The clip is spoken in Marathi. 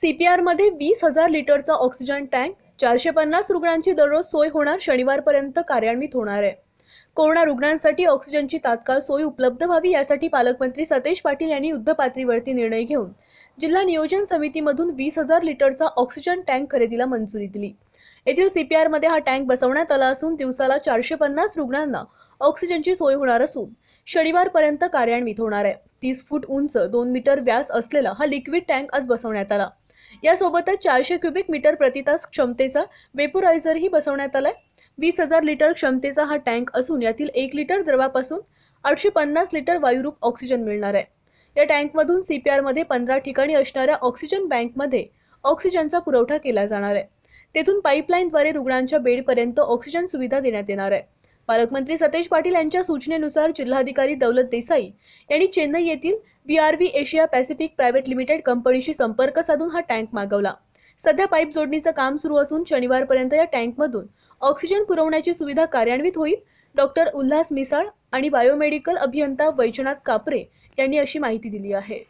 सीपीआरमध्ये वीस हजार लिटरचा ऑक्सिजन टँक चारशे पन्नास रुग्णांची दररोज सोय होणार शनिवारपर्यंत कार्यान्वित होणार आहे कोरोना रुग्णांसाठी ऑक्सिजनची तात्काळ सोय उपलब्ध व्हावी यासाठी पालकमंत्री सतेज पाटील यांनी युद्धपातळीवरती निर्णय घेऊन जिल्हा नियोजन समितीमधून वीस हजार लिटरचा ऑक्सिजन टँक खरेदीला मंजुरी दिली येथील सीपीआर मध्ये हा टँक बसवण्यात आला असून दिवसाला चारशे पन्नास रुग्णांना ऑक्सिजनची सोय होणार असून शनिवारपर्यंत कार्यान्वित होणार आहे तीस फूट उंच दोन मीटर व्यास असलेला हा लिक्विड टँक आज बसवण्यात आला यासोबतच चारशे क्युबिक मीटर प्रतितास क्षमतेचा वेपोरायझरही बसवण्यात आलाय वीस हजार लिटर क्षमतेचा हा टँक असून यातील एक लिटर द्रवापासून आठशे पन्नास लिटर वायुरूप ऑक्सिजन मिळणार आहे या टँकमधून सीपीआर मध्ये पंधरा ठिकाणी असणाऱ्या ऑक्सिजन बँक मध्ये ऑक्सिजनचा पुरवठा केला जाणार आहे तेथून पाईपलाईनद्वारे रुग्णांच्या बेडपर्यंत ऑक्सिजन सुविधा देण्यात येणार आहे पालकमंत्री सतेज पाटील यांच्या सूचनेनुसार जिल्हाधिकारी दौलत देसाई यांनी चेन्नई येथील BRV Asia Pacific private limited कंपनीशी संपर्क साधून हा टँक मागवला सध्या पाईप जोडणीचं काम सुरू असून शनिवारपर्यंत या टँकमधून ऑक्सिजन पुरवण्याची सुविधा कार्यान्वित होईल डॉक्टर उल्हास मिसाळ आणि बायोमेडिकल अभियंता वैजनाथ कापरे यांनी अशी माहिती दिली आहे